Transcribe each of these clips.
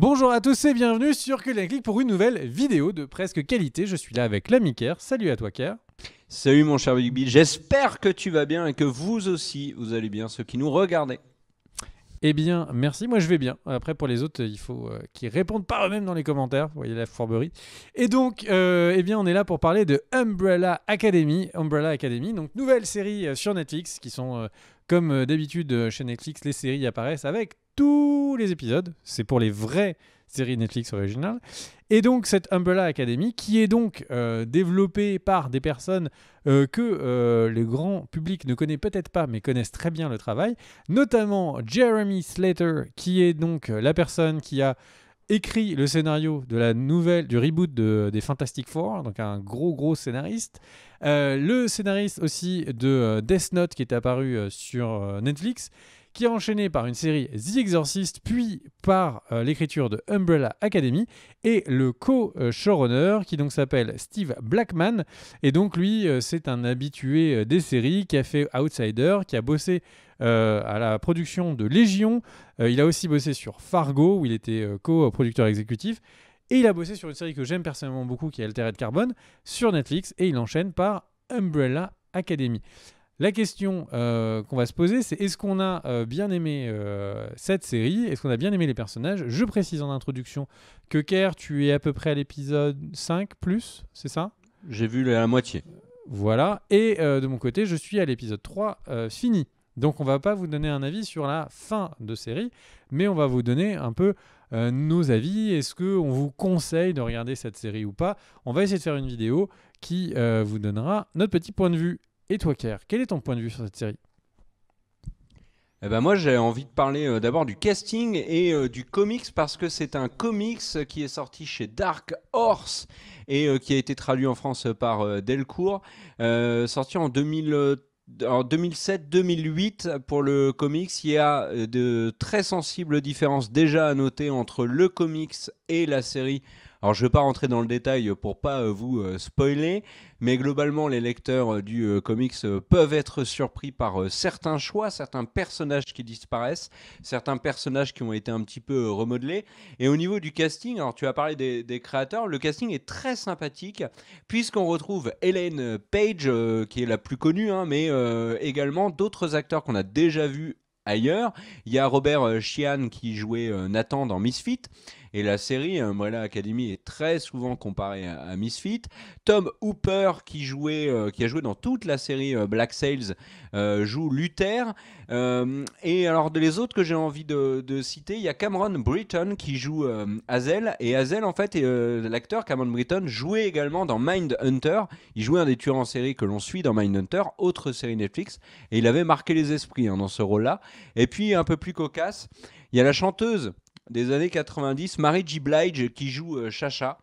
Bonjour à tous et bienvenue sur Que Click pour une nouvelle vidéo de presque qualité. Je suis là avec l'ami Kerr. Salut à toi Kerr. Salut mon cher Big j'espère que tu vas bien et que vous aussi vous allez bien, ceux qui nous regardez. Eh bien, merci, moi je vais bien. Après, pour les autres, il faut euh, qu'ils répondent par eux-mêmes dans les commentaires. Vous voyez la fourberie. Et donc, euh, eh bien, on est là pour parler de Umbrella Academy. Umbrella Academy, donc nouvelle série euh, sur Netflix, qui sont, comme d'habitude chez Netflix, les séries apparaissent avec tous les épisodes. C'est pour les vraies séries Netflix originales. Et donc cette Umbrella Academy, qui est donc euh, développée par des personnes euh, que euh, le grand public ne connaît peut-être pas, mais connaissent très bien le travail, notamment Jeremy Slater, qui est donc la personne qui a écrit le scénario de la nouvelle du reboot des Fantastic Four, donc un gros gros scénariste. le scénariste aussi de Death Note qui est apparu sur Netflix qui est enchaîné par une série The Exorcist, puis par euh, l'écriture de Umbrella Academy, et le co-showrunner, qui donc s'appelle Steve Blackman, et donc lui, euh, c'est un habitué euh, des séries, qui a fait Outsider, qui a bossé à la production de Légion, il a aussi bossé sur Fargo, où il était co-producteur exécutif, et il a bossé sur une série que j'aime personnellement beaucoup, qui est Altered Carbone, sur Netflix, et il enchaîne par Umbrella Academy. La question euh, qu'on va se poser, c'est est-ce qu'on a euh, bien aimé euh, cette série Est-ce qu'on a bien aimé les personnages Je précise en introduction que Kerr, tu es à peu près à l'épisode 5 plus, c'est ça J'ai vu la moitié. Voilà. Et de mon côté, je suis à l'épisode 3 fini. Donc on va pas vous donner un avis sur la fin de série, mais on va vous donner un peu nos avis. Est-ce qu'on vous conseille de regarder cette série ou pas On va essayer de faire une vidéo qui vous donnera notre petit point de vue. Et toi, Kerr, quel est ton point de vue sur cette série eh ben moi j'ai envie de parler euh, d'abord du casting et euh, du comics parce que c'est un comics qui est sorti chez Dark Horse et euh, qui a été traduit en France par Delcourt, sorti en en 2007-2008, pour le comics, il y a de très sensibles différences déjà à noter entre le comics et la série alors je ne vais pas rentrer dans le détail pour pas euh, vous euh, spoiler, mais globalement les lecteurs euh, du comics peuvent être surpris par certains choix, certains personnages qui disparaissent, certains personnages qui ont été un petit peu remodelés. Et au niveau du casting, alors tu as parlé des, créateurs, le casting est très sympathique puisqu'on retrouve Hélène Page qui est la plus connue, hein, mais également d'autres acteurs qu'on a déjà vus ailleurs. Il y a Robert Sheehan qui jouait Nathan dans Misfit. Et la série euh, Umbrella Academy est très souvent comparée à, miss Misfit. Tom Hooper, qui, jouait, euh, qui a joué dans toute la série euh, Black Sails, joue Luther. et alors, de les autres que j'ai envie de, citer, il y a Cameron Britton qui joue Hazel. Et Hazel, en fait, l'acteur Cameron Britton jouait également dans Mind Hunter. Il jouait un des tueurs en série que l'on suit dans Mind Hunter, autre série Netflix. Et il avait marqué les esprits hein, dans ce rôle-là. Et puis, un peu plus cocasse, il y a la chanteuse des années 90, marie G. Blige qui joue euh, Chacha.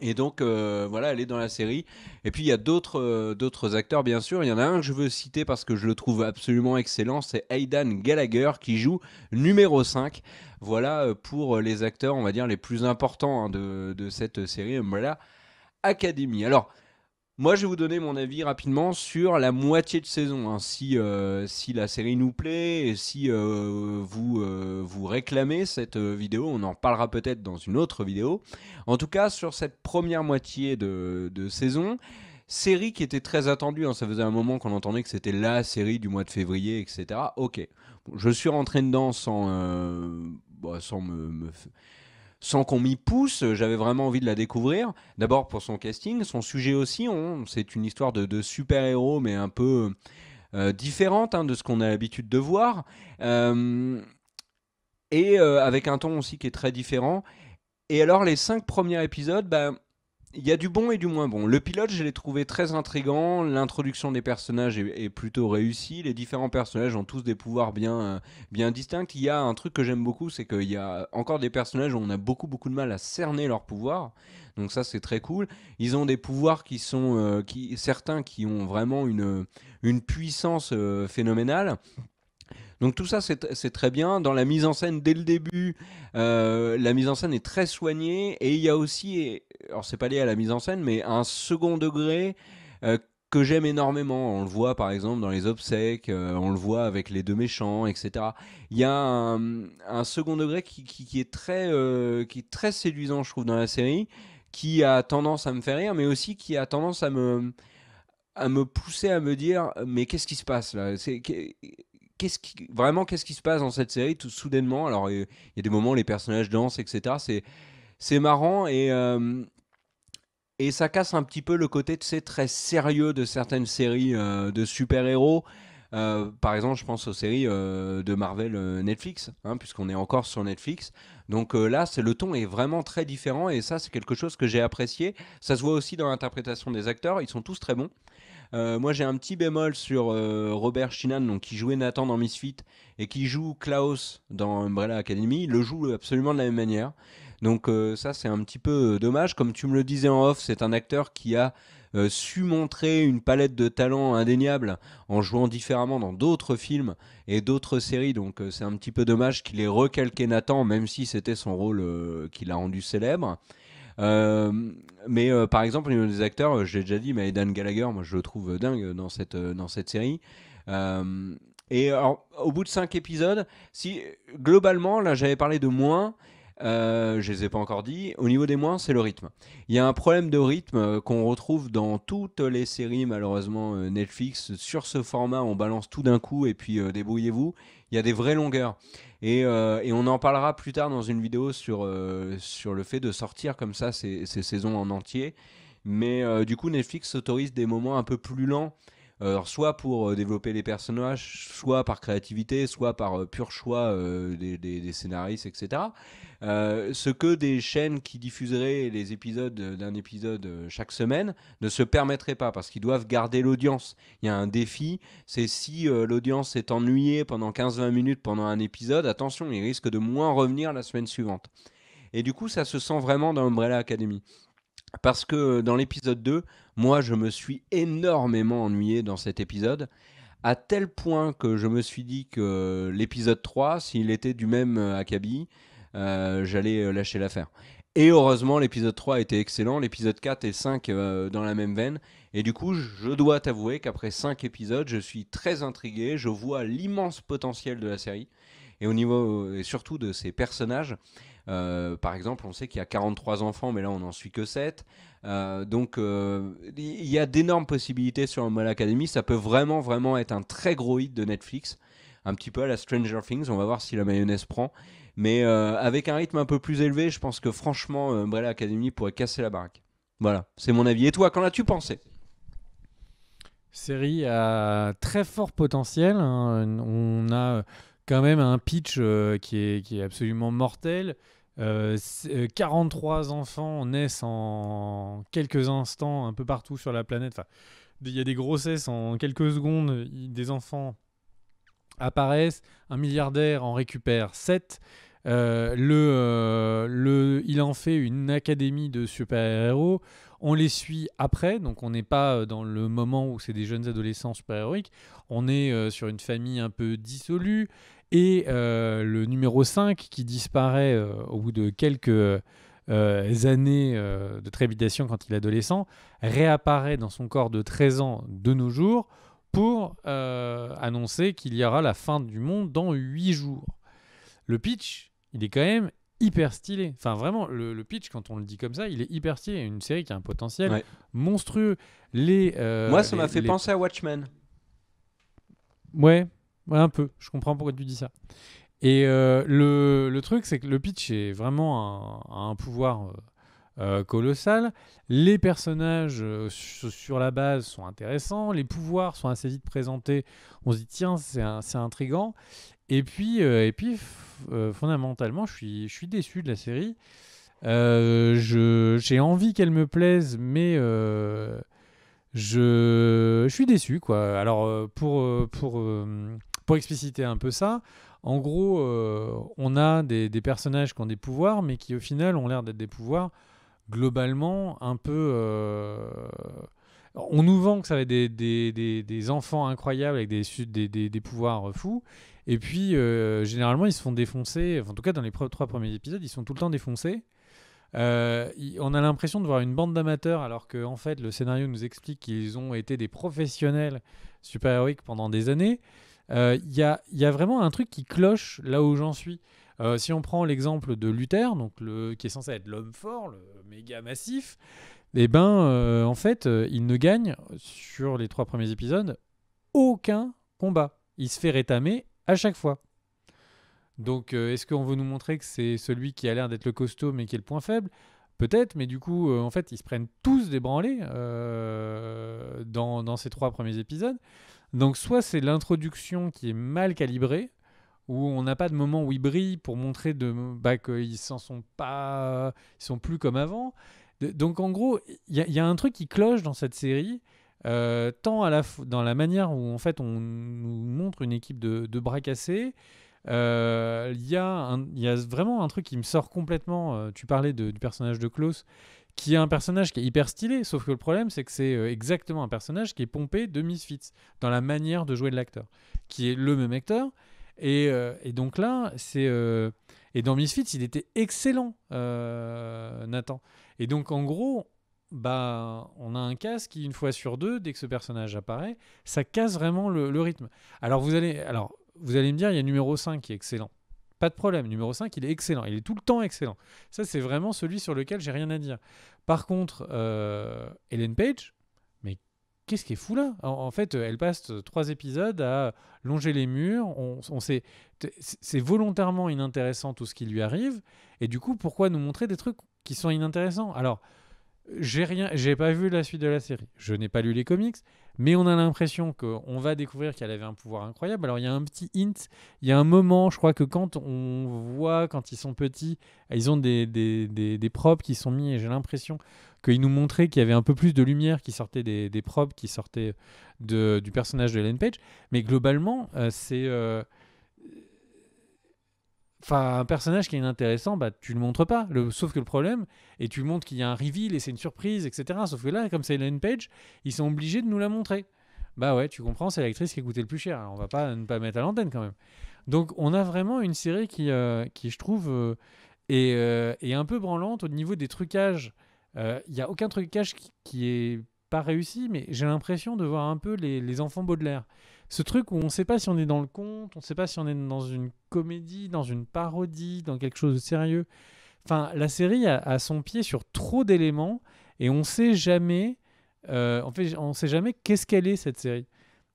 Et donc euh, voilà, elle est dans la série. Et puis il y a euh, d'autres acteurs bien sûr. Il y en a un que je veux citer parce que je le trouve absolument excellent, c'est Aidan Gallagher qui joue numéro 5. Voilà pour les acteurs, on va dire les plus importants hein, de, de, cette série voilà, Academy. Alors, moi, je vais vous donner mon avis rapidement sur la moitié de saison. Hein. Euh, si, la série nous plaît, et si euh, vous, euh, vous réclamez cette vidéo, on en reparlera peut-être dans une autre vidéo. En tout cas, sur cette première moitié de, saison, série qui était très attendue. Hein. Ça faisait un moment qu'on entendait que c'était la série du mois de février, etc. Ok. je suis rentré dedans sans, bah, sans me sans qu'on m'y pousse, j'avais vraiment envie de la découvrir. D'abord pour son casting, son sujet aussi, c'est une histoire de, super-héros, mais un peu euh, différente hein, de ce qu'on a l'habitude de voir. Euh, et euh, avec un ton aussi qui est très différent. Et alors les cinq premiers épisodes, bah, il y a du bon et du moins bon. Le pilote, je l'ai trouvé très intrigant. L'introduction des personnages est, plutôt réussie. Les différents personnages ont tous des pouvoirs bien, euh, bien distincts. Il y a un truc que j'aime beaucoup, c'est qu'il y a encore des personnages où on a beaucoup, beaucoup de mal à cerner leurs pouvoirs. Donc ça, c'est très cool. Ils ont des pouvoirs qui sont, euh, qui, certains qui ont vraiment une, une puissance euh, phénoménale. Donc tout ça, c'est très bien. Dans la mise en scène, dès le début, la mise en scène est très soignée. Et il y a aussi alors c'est pas lié à la mise en scène, mais un second degré euh, que j'aime énormément. On le voit par exemple dans les obsèques, euh, on le voit avec les deux méchants, etc. Il y a un, second degré qui, est très, euh, qui est très séduisant, je trouve, dans la série, qui a tendance à me faire rire, mais aussi qui a tendance à me, à me pousser à me dire mais qu'est-ce qui se passe là C'est, qui, Vraiment, qu'est-ce qui se passe dans cette série tout soudainement Alors, il y a des moments où les personnages dansent, etc. C'est c'est marrant et, euh, et ça casse un petit peu le côté de très sérieux de certaines séries euh, de super-héros. Euh, par exemple, je pense aux séries de Marvel Netflix, hein, puisqu'on est encore sur Netflix. Donc là, c'est le ton est vraiment très différent et ça, c'est quelque chose que j'ai apprécié. Ça se voit aussi dans l'interprétation des acteurs, ils sont tous très bons. moi, j'ai un petit bémol sur Robert Shinan, donc, qui jouait Nathan dans Misfit et qui joue Klaus dans Umbrella Academy. Il le joue absolument de la même manière. Donc euh, ça, c'est un petit peu euh, dommage. Comme tu me le disais en off, c'est un acteur qui a euh, su montrer une palette de talents indéniable en jouant différemment dans d'autres films et d'autres séries. Donc c'est un petit peu dommage qu'il ait recalqué Nathan, même si c'était son rôle qui l'a rendu célèbre. mais par exemple, au des acteurs, j'ai déjà dit, mais Dan Gallagher, moi je le trouve dingue dans cette, dans cette série. Et alors, au bout de cinq épisodes, si globalement, là j'avais parlé de moins, euh, je ne les ai pas encore dit. Au niveau des moins, c'est le rythme. Il y a un problème de rythme euh, qu'on retrouve dans toutes les séries, malheureusement, euh, Netflix. Sur ce format, on balance tout d'un coup et puis débrouillez-vous. Il y a des vraies longueurs. Et, et, on en parlera plus tard dans une vidéo sur, sur le fait de sortir comme ça ces, ces saisons en entier. Mais du coup, Netflix s'autorise des moments un peu plus lents euh, soit pour euh, développer les personnages, soit par créativité, soit par euh, pur choix des, des, scénaristes, etc. ce que des chaînes qui diffuseraient les épisodes d'un épisode chaque semaine ne se permettraient pas parce qu'ils doivent garder l'audience. Il y a un défi, c'est si l'audience est ennuyée pendant 15-20 minutes pendant un épisode, attention, il risque de moins revenir la semaine suivante. Et du coup, ça se sent vraiment dans Umbrella Academy. Parce que euh, dans l'épisode 2, moi, je me suis énormément ennuyé dans cet épisode, à tel point que je me suis dit que euh, l'épisode 3, s'il était du même euh, acabit, j'allais lâcher l'affaire. Et heureusement, l'épisode 3 était excellent, l'épisode 4 et 5 dans la même veine. Et du coup, je dois t'avouer qu'après 5 épisodes, je suis très intrigué, je vois l'immense potentiel de la série, et, au niveau, et surtout de ses personnages. Euh, par exemple, on sait qu'il y a 43 enfants, mais là, on n'en suit que 7. Euh, donc, euh, il y a d'énormes possibilités sur Umbrella Academy. Ça peut vraiment, vraiment être un très gros hit de Netflix. Un petit peu à la Stranger Things. On va voir si la mayonnaise prend. Mais avec un rythme un peu plus élevé, je pense que franchement, Umbrella Academy pourrait casser la baraque. Voilà, c'est mon avis. Et toi, qu'en as-tu pensé Série à très fort potentiel. Hein. On a quand même un pitch qui, est, absolument mortel. 43 euh, euh, enfants naissent en quelques instants un peu partout sur la planète. il y a des grossesses en quelques secondes, des enfants apparaissent, un milliardaire en récupère 7. Euh, il en fait une académie de super-héros. On les suit après, donc on n'est pas dans le moment où c'est des jeunes adolescents super-héroïques. On est sur une famille un peu dissolue et euh, le numéro 5 qui disparaît euh, au bout de quelques euh, années de trépidation quand il est adolescent, réapparaît dans son corps de 13 ans de nos jours pour annoncer qu'il y aura la fin du monde dans 8 jours. Le pitch, il est quand même hyper stylé. Enfin, vraiment, le, pitch, quand on le dit comme ça, il est hyper stylé. Une série qui a un potentiel monstrueux. Les, Moi, ça m'a fait penser à Watchmen. Ouais, un peu. Je comprends pourquoi tu dis ça. Et euh, le, le, truc, c'est que le pitch est vraiment un, un pouvoir euh, euh, colossal. Les personnages sur, la base sont intéressants. Les pouvoirs sont assez vite présentés. On se dit, tiens, c'est intrigant. Et puis, et puis fondamentalement, je suis, je suis déçu de la série. J'ai envie qu'elle me plaise, mais je, je suis déçu. Quoi. Alors, pour. pour pour expliciter un peu ça, en gros, euh, on a des, personnages qui ont des pouvoirs, mais qui au final ont l'air d'être des pouvoirs globalement un peu... Euh, on nous vend que ça va être des, des, enfants incroyables avec des, pouvoirs euh, fous, et puis généralement ils se font défoncer, en tout cas dans les trois premiers épisodes, ils sont tout le temps défoncés. on a l'impression de voir une bande d'amateurs alors qu'en fait le scénario nous explique qu'ils ont été des professionnels super-héroïques pendant des années il euh, y a, vraiment un truc qui cloche là où j'en suis. Euh, si on prend l'exemple de Luther, donc le, qui est censé être l'homme fort, le méga massif, eh ben, euh, en fait, il ne gagne, sur les trois premiers épisodes, aucun combat. Il se fait rétamer à chaque fois. Donc, est-ce qu'on veut nous montrer que c'est celui qui a l'air d'être le costaud mais qui est le point faible Peut-être, mais du coup, euh, en fait, ils se prennent tous des branlés euh, dans, ces trois premiers épisodes. Donc, soit c'est l'introduction qui est mal calibrée, où on n'a pas de moment où ils brillent pour montrer bah, qu'ils ne sont pas, ils sont plus comme avant. donc, en gros, il y, a un truc qui cloche dans cette série, euh, tant à la, dans la manière où en fait on nous montre une équipe de, de bras cassés euh, il y, y, a vraiment un truc qui me sort complètement. Euh, tu parlais du personnage de Klaus, qui est un personnage qui est hyper stylé, sauf que le problème, c'est que c'est euh, exactement un personnage qui est pompé de Misfits, dans la manière de jouer de l'acteur, qui est le même acteur. Et, et donc là, c'est. et dans Misfits, il était excellent, Nathan. Et donc, en gros, bah, on a un casse qui, une fois sur deux, dès que ce personnage apparaît, ça casse vraiment le, le rythme. Alors, vous allez. Alors, vous allez me dire, il y a numéro 5 qui est excellent. Pas de problème, numéro 5, il est excellent. Il est tout le temps excellent. Ça, c'est vraiment celui sur lequel j'ai rien à dire. Par contre, euh, Ellen Page, mais qu'est-ce qui est fou là en, fait, elle passe trois épisodes à longer les murs. On, sait, c'est volontairement inintéressant tout ce qui lui arrive. Et du coup, pourquoi nous montrer des trucs qui sont inintéressants Alors, j'ai rien, j'ai pas vu la suite de la série. Je n'ai pas lu les comics mais on a l'impression qu'on va découvrir qu'elle avait un pouvoir incroyable. Alors il y a un petit hint, il y a un moment, je crois que quand on voit, quand ils sont petits, ils ont des, des, des, des propres qui sont mis, et j'ai l'impression qu'ils nous montraient qu'il y avait un peu plus de lumière qui sortait des, propres, qui sortait de, du personnage de Ellen Page. Mais globalement, euh, c'est... Euh, Enfin, un personnage qui est intéressant bah, tu le montres pas. Le, sauf que le problème, et tu montres qu'il y a un reveal et c'est une surprise, etc. Sauf que là, comme c'est Ellen Page, ils sont obligés de nous la montrer. Bah ouais, tu comprends, c'est l'actrice qui a coûté le plus cher. on va pas ne pas mettre à l'antenne quand même. Donc on a vraiment une série qui, euh, qui je trouve, euh, euh, est, un peu branlante au niveau des trucages. Il n'y a aucun trucage qui, qui est pas réussi, mais j'ai l'impression de voir un peu les, les enfants Baudelaire ce truc où on ne sait pas si on est dans le conte, on ne sait pas si on est dans une comédie, dans une parodie, dans quelque chose de sérieux. Enfin, la série a, son pied sur trop d'éléments et on sait jamais, euh, en fait, on sait jamais qu'est-ce qu'elle est cette série.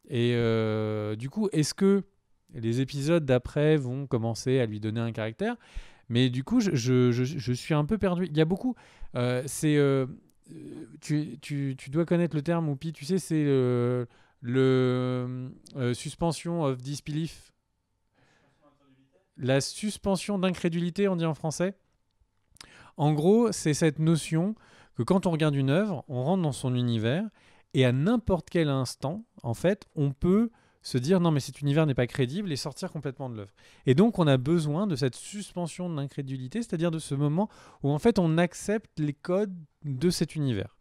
Et euh, du coup, est-ce que les épisodes d'après vont commencer à lui donner un caractère Mais du coup, je, je, je, suis un peu perdu. Il y a beaucoup. Euh, c'est tu, tu, tu, dois connaître le terme, Oupi, tu sais, c'est le euh, suspension of disbelief, la suspension d'incrédulité, on dit en français. En gros, c'est cette notion que quand on regarde une œuvre, on rentre dans son univers et à n'importe quel instant, en fait, on peut se dire non mais cet univers n'est pas crédible et sortir complètement de l'œuvre. Et donc on a besoin de cette suspension d'incrédulité, c'est-à-dire de ce moment où en fait on accepte les codes de cet univers.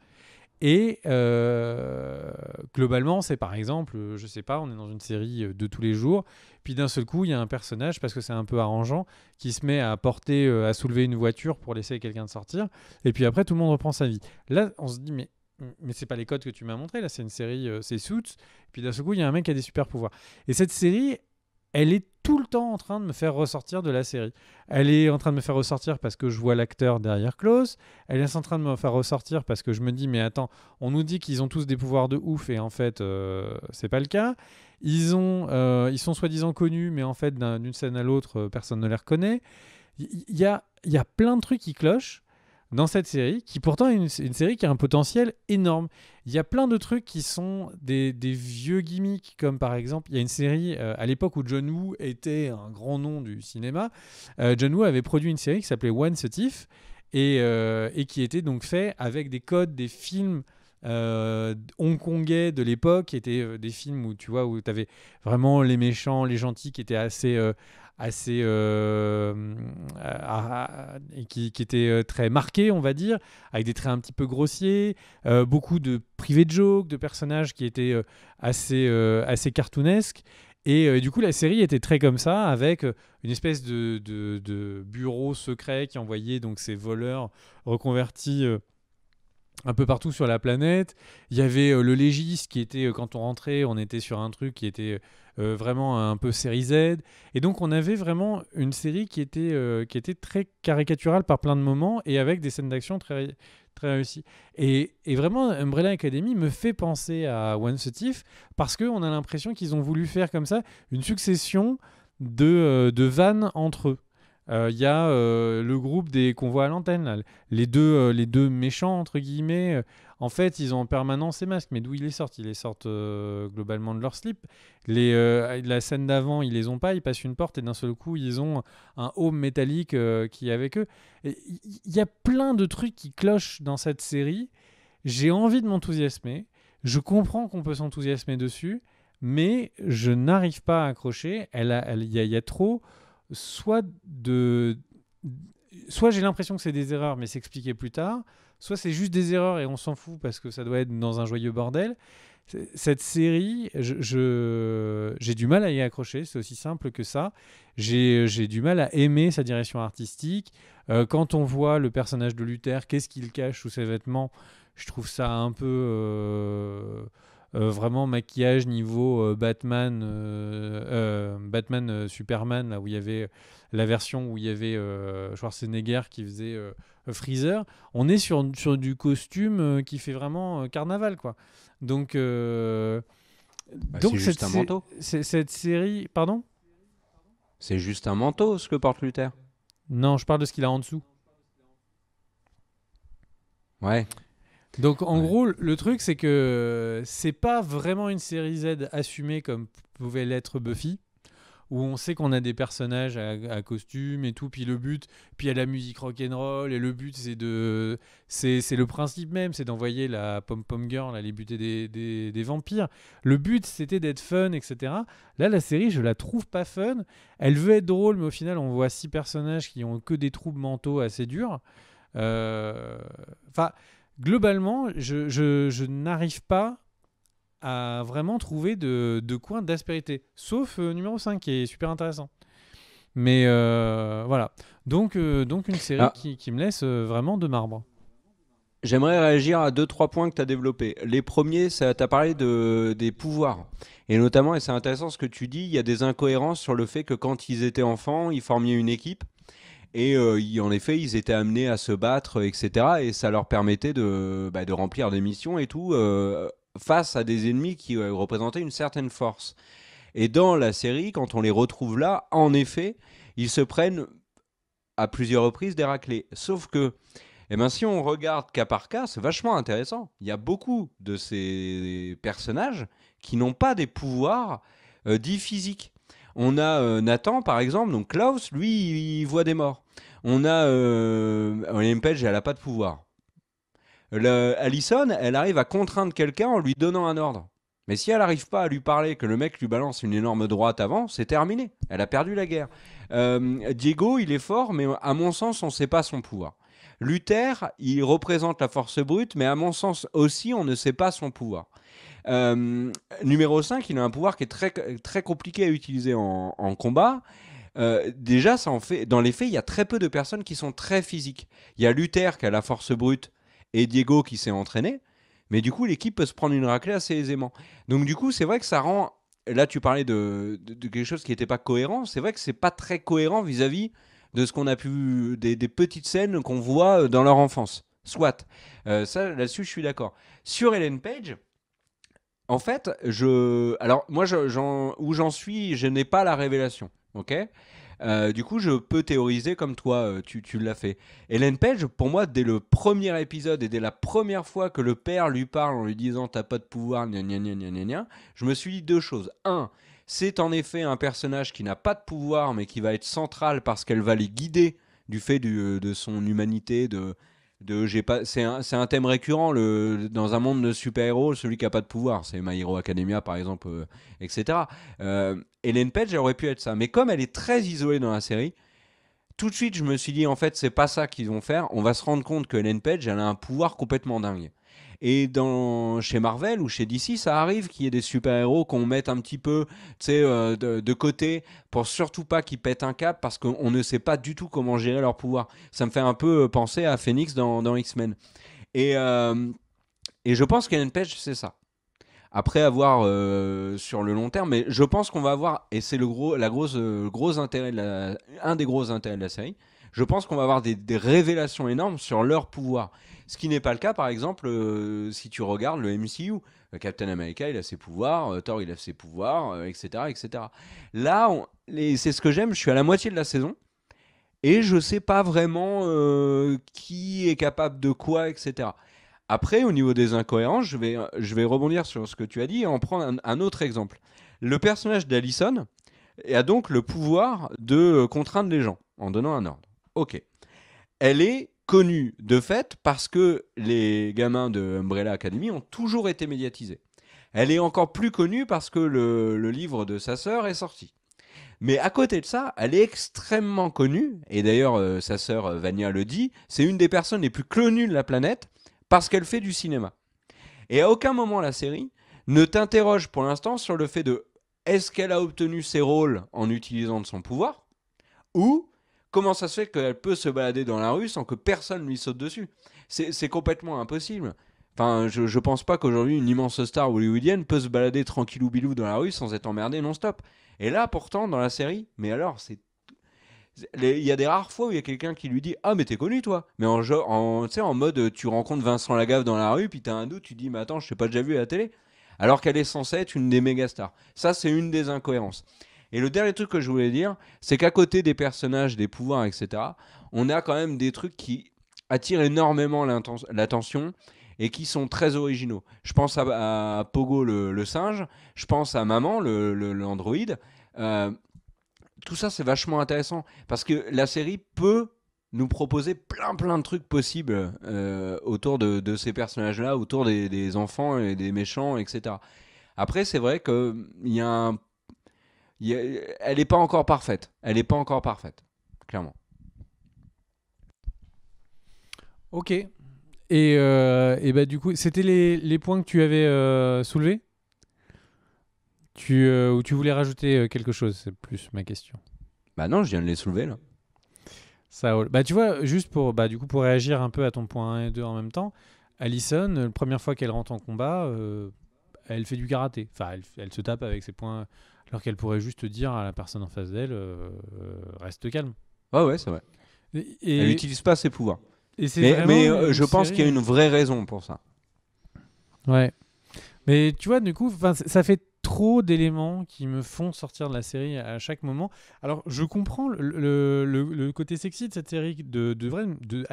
Et euh, globalement, c'est par exemple, euh, je sais pas, on est dans une série euh, de tous les jours, puis d'un seul coup, il y a un personnage, parce que c'est un peu arrangeant, qui se met à porter, à soulever une voiture pour laisser quelqu'un de sortir, et puis après, tout le monde reprend sa vie. Là, on se dit, mais, mais c'est pas les codes que tu m'as montré, là, c'est une série, c'est Suits, puis d'un seul coup, il y a un mec qui a des super pouvoirs. Et cette série, elle est tout le temps en train de me faire ressortir de la série. Elle est en train de me faire ressortir parce que je vois l'acteur derrière Klaus. Elle est en train de me faire ressortir parce que je me dis, mais attends, on nous dit qu'ils ont tous des pouvoirs de ouf et en fait, euh, c'est pas le cas. Ils, ont, euh, ils sont soi-disant connus, mais en fait, d'une scène à l'autre, euh, personne ne les reconnaît. Il y, y a plein de trucs qui clochent dans cette série, qui pourtant est une, série qui a un potentiel énorme. Il y a plein de trucs qui sont des, vieux gimmicks, comme par exemple, il y a une série euh, à l'époque où John Woo était un grand nom du cinéma. Euh, John Woo avait produit une série qui s'appelait One Set et, euh, et qui était donc fait avec des codes, des films. hongkongais de l'époque qui étaient des films où tu vois où tu avais vraiment les méchants, les gentils qui étaient assez assez euh, euh, qui, était euh, très marqué on va dire avec des traits un petit peu grossiers beaucoup de privés de jokes de personnages qui étaient assez assez cartoonesques et, du coup la série était très comme ça avec une espèce de, de, de bureau secret qui envoyait donc ces voleurs reconvertis un peu partout sur la planète. Il y avait le légiste qui était, quand on rentrait, on était sur un truc qui était euh, vraiment un peu série Z. Et donc on avait vraiment une série qui était, euh, qui était très caricaturale par plein de moments et avec des scènes d'action très, très réussies. Et, et, vraiment, Umbrella Academy me fait penser à One Thief parce qu'on a l'impression qu'ils ont voulu faire comme ça une succession de, euh, de vannes entre eux. Il y a le groupe des convois à l'antenne, les, deux, les deux méchants, entre guillemets. En fait, ils ont en permanence ces masques, mais d'où ils les sortent Ils les sortent euh, globalement de leur slip. Euh, la scène d'avant, ils les ont pas, ils passent une porte et d'un seul coup, ils ont un home métallique euh, qui est avec eux. Il y a plein de trucs qui clochent dans cette série. J'ai envie de m'enthousiasmer. Je comprends qu'on peut s'enthousiasmer dessus, mais je n'arrive pas à accrocher. Elle il y, a trop, soit de, soit j'ai l'impression que c'est des erreurs, mais s'expliquer plus tard soit c'est juste des erreurs et on s'en fout parce que ça doit être dans un joyeux bordel. Cette série, j'ai du mal à y accrocher, c'est aussi simple que ça. J'ai du mal à aimer sa direction artistique. Euh, quand on voit le personnage de Luther, qu'est-ce qu'il cache sous ses vêtements Je trouve ça un peu... Euh, euh, vraiment maquillage niveau Batman, Batman Superman, où il y avait la version où il y avait Schwarzenegger qui faisait euh, Freezer, on est sur, sur du costume euh, qui fait vraiment euh, carnaval, quoi. Donc, euh, bah, un manteau. cette série, pardon C'est juste un manteau, ce que porte Luther. Non, je parle de ce qu'il a en dessous. Ouais. Donc en gros, le truc c'est que c'est pas vraiment une série Z assumée comme pouvait l'être Buffy où on sait qu'on a des personnages à, costume et tout, puis le but, puis il y a la musique roll et le but c'est de... C'est, le principe même, c'est d'envoyer la pom-pom girl aller buter des, des, vampires. Le but c'était d'être fun, etc. Là, la série, je la trouve pas fun. Elle veut être drôle, mais au final, on voit six personnages qui ont que des troubles mentaux assez durs. Euh, enfin, globalement, je, je n'arrive pas à vraiment trouver de, de coins d'aspérité, sauf euh, numéro 5 qui est super intéressant. Mais euh, voilà, donc, euh, donc une série ah. qui, me laisse vraiment de marbre. J'aimerais réagir à deux, trois points que tu as développés. Les premiers, tu as parlé de, des pouvoirs. Et notamment, et c'est intéressant ce que tu dis, il y a des incohérences sur le fait que quand ils étaient enfants, ils formaient une équipe. Et en effet, ils étaient amenés à se battre, etc. Et ça leur permettait bah, de, remplir des missions et tout, face à des ennemis qui euh, représentaient une certaine force. Et dans la série, quand on les retrouve là, en effet, ils se prennent à plusieurs reprises des Sauf que, et eh ben, si on regarde cas par cas, c'est vachement intéressant. Il y a beaucoup de ces personnages qui n'ont pas des pouvoirs euh, dits physiques. On a euh, Nathan, par exemple, donc Klaus, lui, il voit des morts. On a euh, elle n'a pas de pouvoir. Allison, elle arrive à contraindre quelqu'un en lui donnant un ordre. Mais si elle n'arrive pas à lui parler, que le mec lui balance une énorme droite avant, c'est terminé. Elle a perdu la guerre. Euh, Diego, il est fort, mais à mon sens, on ne sait pas son pouvoir. Luther, il représente la force brute, mais à mon sens aussi, on ne sait pas son pouvoir. Euh, numéro 5, il a un pouvoir qui est très, très compliqué à utiliser en, combat. Euh, déjà, ça fait, dans les faits, il y a très peu de personnes qui sont très physiques. Il y a Luther qui a la force brute, et Diego qui s'est entraîné. Mais du coup, l'équipe peut se prendre une raclée assez aisément. Donc du coup, c'est vrai que ça rend... Là, tu parlais de, quelque chose qui n'était pas cohérent. C'est vrai que ce n'est pas très cohérent vis-à-vis de ce qu'on a pu... Des, petites scènes qu'on voit euh, dans leur enfance. Soit. Euh, ça, là-dessus, je suis d'accord. Sur Ellen Page... En fait, je. Alors, moi, où j'en suis, je n'ai pas la révélation. Ok euh, du coup, je peux théoriser comme toi, euh, tu, tu l'as fait. Hélène Page, pour moi, dès le premier épisode et dès la première fois que le père lui parle en lui disant t'as pas de pouvoir, je me suis dit deux choses. Un, c'est en effet un personnage qui n'a pas de pouvoir mais qui va être central parce qu'elle va les guider du fait euh, de son humanité, de, de j'ai pas c'est un, un, thème récurrent le dans un monde de super héros celui qui a pas de pouvoir c'est My Hero Academia par exemple etc Ellen Page, elle aurait pu être ça. Mais comme elle est très isolée dans la série, tout de suite, je me suis dit, en fait, c'est pas ça qu'ils vont faire. On va se rendre compte que Helen Page, elle a un pouvoir complètement dingue. Et dans, chez Marvel ou chez DC, ça arrive qu'il y ait des super-héros qu'on mette un petit peu euh, de, côté pour surtout pas qu'ils pètent un cap parce qu'on ne sait pas du tout comment gérer leur pouvoir. Ça me fait un peu euh, penser à Phoenix dans, X-Men. Et, euh, et je pense qu'Ellen Page, c'est ça. Après, avoir euh, sur le long terme. Mais je pense qu'on va avoir, et c'est le gros, la grosse, euh, gros intérêt un des gros intérêts de la série, je pense qu'on va avoir des, révélations énormes sur leur pouvoir. Ce qui n'est pas le cas, par exemple, euh, si tu regardes le MCU. Captain America, il a ses pouvoirs, Thor, il a ses pouvoirs, etc., etc. Là, c'est ce que j'aime, je suis à la moitié de la saison. Et je ne sais pas vraiment qui est capable de quoi, etc. Après, au niveau des incohérences, je vais, je vais rebondir sur ce que tu as dit et en prendre un, autre exemple. Le personnage d'Allison a donc le pouvoir de contraindre les gens en donnant un ordre. Ok. Elle est connue de fait parce que les gamins de Umbrella Academy ont toujours été médiatisés. Elle est encore plus connue parce que le, livre de sa sœur est sorti. Mais à côté de ça, elle est extrêmement connue, et d'ailleurs euh, sa sœur euh, Vania le dit, c'est une des personnes les plus connues de la planète, parce qu'elle fait du cinéma. Et à aucun moment la série ne t'interroge pour l'instant sur le fait de est-ce qu'elle a obtenu ses rôles en utilisant de son pouvoir ou comment ça se fait qu'elle peut se balader dans la rue sans que personne lui saute dessus C'est complètement impossible. Enfin, je, je pense pas qu'aujourd'hui une immense star hollywoodienne peut se balader tranquillou bilou dans la rue sans être emmerdée non-stop. Et là, pourtant, dans la série, mais alors, c'est il y a des rares fois où il y a quelqu'un qui lui dit Ah, mais t'es connu toi Mais en, en, en mode tu rencontres Vincent Lagave dans la rue, puis t'as un doute, tu dis Mais attends, je t'ai pas déjà vu à la télé. Alors qu'elle est censée être une des mégastars. Ça, c'est une des incohérences. Et le dernier truc que je voulais dire, c'est qu'à côté des personnages, des pouvoirs, etc., on a quand même des trucs qui attirent énormément l'attention et qui sont très originaux. Je pense à, Pogo le, singe, je pense à Maman, l'androïde. Le, euh, tout ça, c'est vachement intéressant parce que la série peut nous proposer plein plein de trucs possibles euh, autour de, ces personnages-là, autour des, enfants et des méchants, etc. Après, c'est vrai que y a un... elle n'est pas encore parfaite. Elle n'est pas encore parfaite, clairement. Ok. Et, euh, et bah, du coup, c'était les, les, points que tu avais euh, soulevés tu, euh, ou tu voulais rajouter euh, quelque chose C'est plus ma question. Bah non, je viens de les soulever là. Ça, bah tu vois, juste pour, bah, du coup, pour réagir un peu à ton point 1 et 2 en même temps, Allison, la première fois qu'elle rentre en combat, euh, elle fait du karaté. Enfin, elle, se tape avec ses points alors qu'elle pourrait juste dire à la personne en face d'elle, reste calme. Ouais, ouais, c'est vrai. Et, Elle n'utilise pas ses pouvoirs. Et mais, mais je pense qu'il y a hein. une vraie raison pour ça. Ouais. Mais tu vois, du coup, ça fait trop d'éléments qui me font sortir de la série à chaque moment. Alors, je comprends le, côté sexy de cette série de, de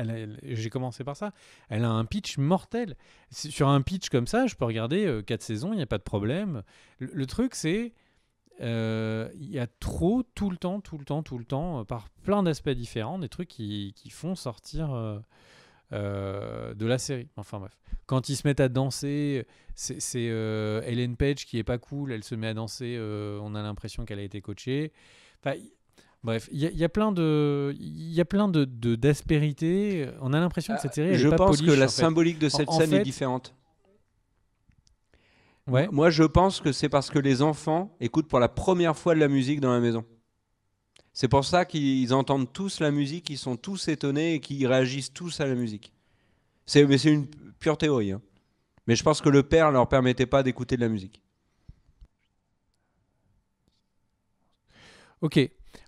J'ai commencé par ça. Elle a un pitch mortel. Sur un pitch comme ça, je peux regarder 4 euh, saisons, il n'y a pas de problème. Le, truc, c'est. Euh, il y a trop, tout le temps, tout le temps, tout le temps, euh, par plein d'aspects différents, des trucs qui, font sortir. Euh, de la série. Enfin bref. Quand ils se mettent à danser, c'est euh, Ellen Page qui est pas cool, elle se met à danser, euh, on a l'impression qu'elle a été coachée. Bref, il y, a plein de, il y a plein de d'aspérités. On a l'impression que cette série. Elle je est pas pense que la symbolique de cette scène est différente. Ouais. Moi, je pense que c'est parce que les enfants écoutent pour la première fois de la musique dans la maison. C'est pour ça qu'ils entendent tous la musique, ils sont tous étonnés et qu'ils réagissent tous à la musique. C'est, mais c'est une pure théorie. Hein. Mais je pense que le père ne leur permettait pas d'écouter de la musique. Ok.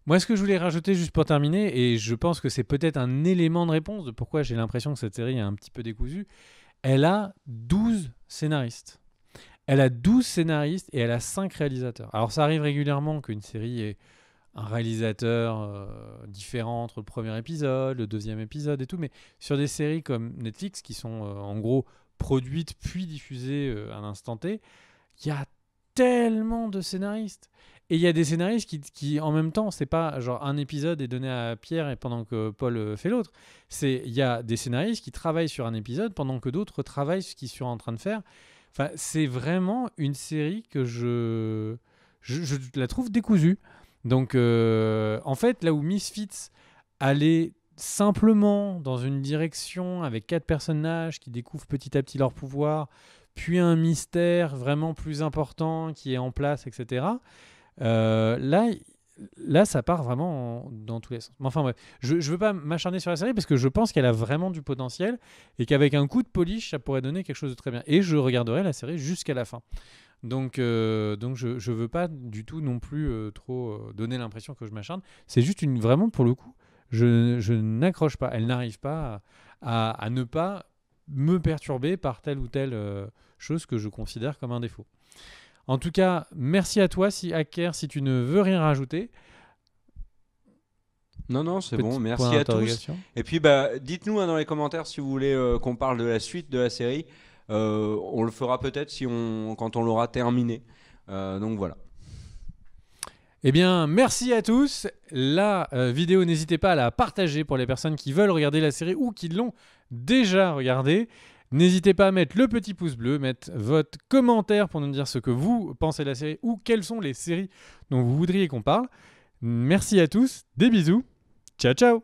Moi, ce que je voulais rajouter juste pour terminer, et je pense que c'est peut-être un élément de réponse de pourquoi j'ai l'impression que cette série est un petit peu décousue, elle a 12 scénaristes. Elle a 12 scénaristes et elle a 5 réalisateurs. Alors ça arrive régulièrement qu'une série est un réalisateur euh, différent entre le premier épisode, le deuxième épisode et tout, mais sur des séries comme Netflix qui sont euh, en gros produites puis diffusées euh, à l'instant T, il y a tellement de scénaristes. Et il y a des scénaristes qui, en même temps, c'est pas genre un épisode est donné à Pierre et pendant que Paul fait l'autre. C'est il y a des scénaristes qui travaillent sur un épisode pendant que d'autres travaillent ce qu'ils sont en train de faire. Enfin, c'est vraiment une série que je, je la trouve décousue. Donc, euh, en fait, là où Misfits allait simplement dans une direction avec quatre personnages qui découvrent petit à petit leur pouvoir, puis un mystère vraiment plus important qui est en place, etc. Euh, là, là, ça part vraiment dans tous les sens. Mais enfin, bref, je ne veux pas m'acharner sur la série parce que je pense qu'elle a vraiment du potentiel et qu'avec un coup de polish, ça pourrait donner quelque chose de très bien. Et je regarderai la série jusqu'à la fin. Donc, euh, donc je ne veux pas du tout non plus euh, trop euh, donner l'impression que je m'acharne. C'est juste une, vraiment pour le coup, je, n'accroche pas. Elle n'arrive pas à, ne pas me perturber par telle ou telle chose que je considère comme un défaut. En tout cas, merci à toi, si Hacker, si tu ne veux rien rajouter. Non, non, c'est bon. Merci à tous. Et puis, bah, dites-nous hein, dans les commentaires si vous voulez qu'on parle de la suite de la série. Euh, on le fera peut-être si on, quand on l'aura terminé. Euh, donc voilà. Eh bien, merci à tous. La euh, vidéo, n'hésitez pas à la partager pour les personnes qui veulent regarder la série ou qui l'ont déjà regardée. N'hésitez pas à mettre le petit pouce bleu, mettre votre commentaire pour nous dire ce que vous pensez de la série ou quelles sont les séries dont vous voudriez qu'on parle. Merci à tous, des bisous, ciao ciao